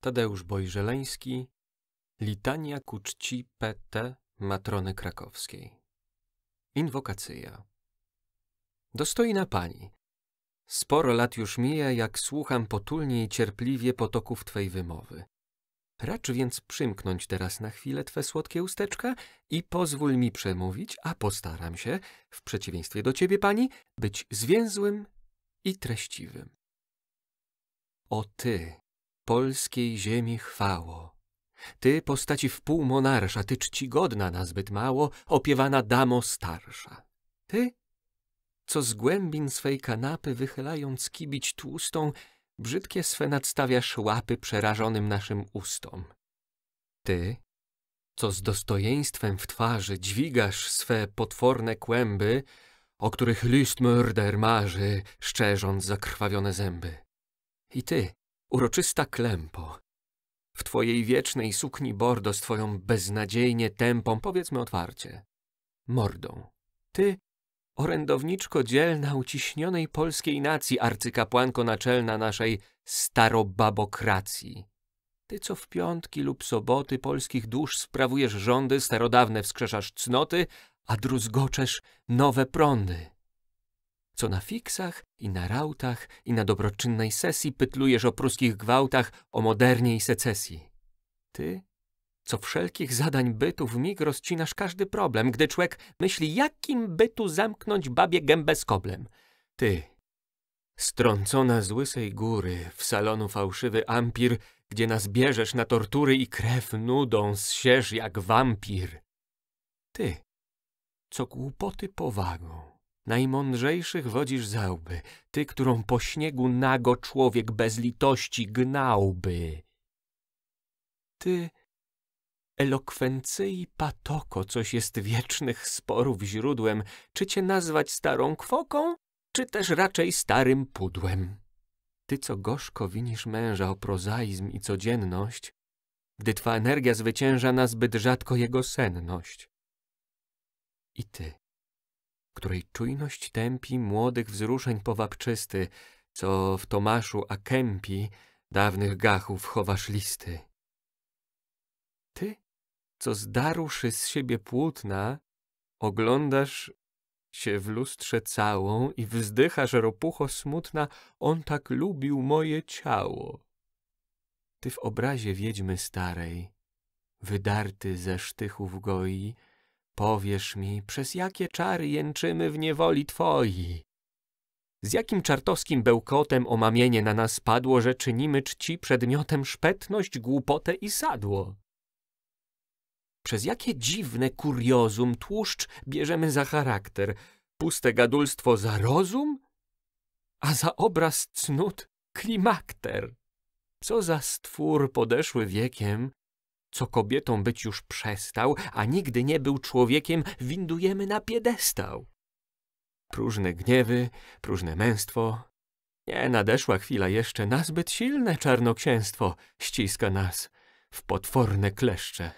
Tadeusz Bojżeleński, Litania ku czci PT Matrony Krakowskiej. Inwokacyja. Dostojna Pani, sporo lat już mija, jak słucham potulnie i cierpliwie potoków Twej wymowy. Racz więc przymknąć teraz na chwilę Twe słodkie usteczka i pozwól mi przemówić, a postaram się, w przeciwieństwie do Ciebie, Pani, być zwięzłym i treściwym. O Ty, polskiej ziemi chwało. Ty, postaci wpół monarsza, ty czcigodna na zbyt mało, opiewana damo starsza. Ty, co z głębin swej kanapy, wychylając kibić tłustą, brzydkie swe nadstawiasz łapy przerażonym naszym ustom. Ty, co z dostojeństwem w twarzy dźwigasz swe potworne kłęby, o których list murder marzy, szczerząc zakrwawione zęby. I ty, uroczysta klępo. W twojej wiecznej sukni bordo z twoją beznadziejnie tępą, powiedzmy otwarcie, mordą. Ty, orędowniczko dzielna uciśnionej polskiej nacji, arcykapłanko naczelna naszej starobabokracji. Ty, co w piątki lub soboty polskich dusz sprawujesz rządy, starodawne wskrzeszasz cnoty, a druzgoczesz nowe prądy co na fiksach i na rautach i na dobroczynnej sesji pytlujesz o pruskich gwałtach, o modernnej secesji. Ty, co wszelkich zadań bytu w mig rozcinasz każdy problem, gdy człowiek myśli, jakim bytu zamknąć babie gębę z koblem. Ty, strącona z łysej góry, w salonu fałszywy ampir, gdzie nas bierzesz na tortury i krew nudą zsiesz jak wampir. Ty, co głupoty powagą Najmądrzejszych wodzisz za łby, ty, którą po śniegu nago człowiek bez litości gnałby. Ty, elokwencyi patoko, coś jest wiecznych sporów źródłem, czy cię nazwać starą kwoką, czy też raczej starym pudłem. Ty, co gorzko winisz męża o prozaizm i codzienność, gdy twa energia zwycięża na zbyt rzadko jego senność. I ty, której czujność tępi młodych wzruszeń powabczysty, co w Tomaszu akempi dawnych gachów chowasz listy. Ty, co zdaruszy z siebie płótna, oglądasz się w lustrze całą i wzdychasz ropucho smutna, on tak lubił moje ciało. Ty w obrazie wiedźmy starej, wydarty ze sztychów goi, Powiesz mi, przez jakie czary jęczymy w niewoli Twoi? Z jakim czartowskim bełkotem omamienie na nas padło, że czynimy czci przedmiotem szpetność, głupotę i sadło? Przez jakie dziwne kuriozum tłuszcz bierzemy za charakter, puste gadulstwo za rozum, a za obraz cnót klimakter? Co za stwór podeszły wiekiem, co kobietą być już przestał, a nigdy nie był człowiekiem, windujemy na piedestał. Próżne gniewy, próżne męstwo. Nie nadeszła chwila jeszcze, na zbyt silne czarnoksięstwo ściska nas w potworne kleszcze.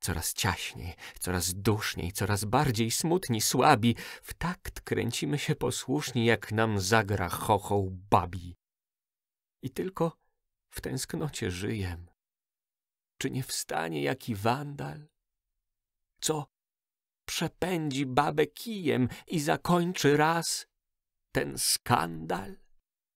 Coraz ciaśniej, coraz duszniej, coraz bardziej smutni, słabi, w takt kręcimy się posłuszni, jak nam zagra chochoł babi. I tylko w tęsknocie żyjem czy nie wstanie jaki wandal? Co przepędzi babę kijem i zakończy raz ten skandal?